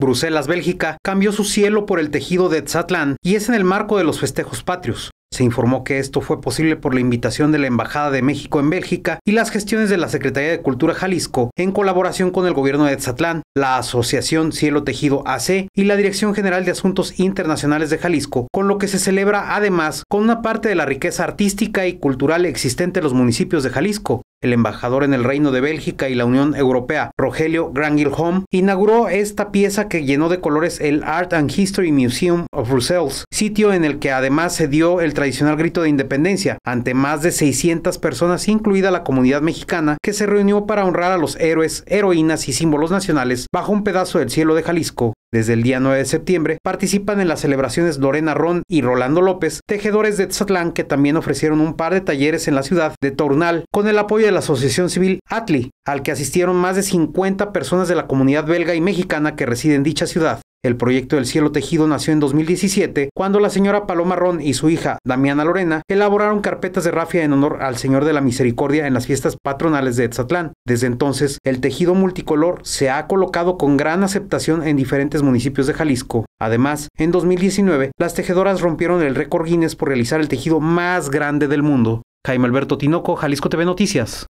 Bruselas, Bélgica, cambió su cielo por el tejido de Tzatlán y es en el marco de los festejos patrios. Se informó que esto fue posible por la invitación de la Embajada de México en Bélgica y las gestiones de la Secretaría de Cultura Jalisco en colaboración con el gobierno de Tzatlán, la Asociación Cielo Tejido AC y la Dirección General de Asuntos Internacionales de Jalisco, con lo que se celebra además con una parte de la riqueza artística y cultural existente en los municipios de Jalisco, el embajador en el Reino de Bélgica y la Unión Europea, Rogelio Grangilholm, inauguró esta pieza que llenó de colores el Art and History Museum of Brussels, sitio en el que además se dio el tradicional grito de independencia ante más de 600 personas, incluida la comunidad mexicana, que se reunió para honrar a los héroes, heroínas y símbolos nacionales bajo un pedazo del cielo de Jalisco desde el día 9 de septiembre participan en las celebraciones Lorena Ron y Rolando López, tejedores de Tzatlán que también ofrecieron un par de talleres en la ciudad de Tornal con el apoyo de la Asociación Civil Atli, al que asistieron más de 50 personas de la comunidad belga y mexicana que residen en dicha ciudad. El proyecto del cielo tejido nació en 2017, cuando la señora Paloma Ron y su hija, Damiana Lorena, elaboraron carpetas de rafia en honor al Señor de la Misericordia en las fiestas patronales de Etzatlán. Desde entonces, el tejido multicolor se ha colocado con gran aceptación en diferentes municipios de Jalisco. Además, en 2019, las tejedoras rompieron el récord Guinness por realizar el tejido más grande del mundo. Jaime Alberto Tinoco, Jalisco TV Noticias.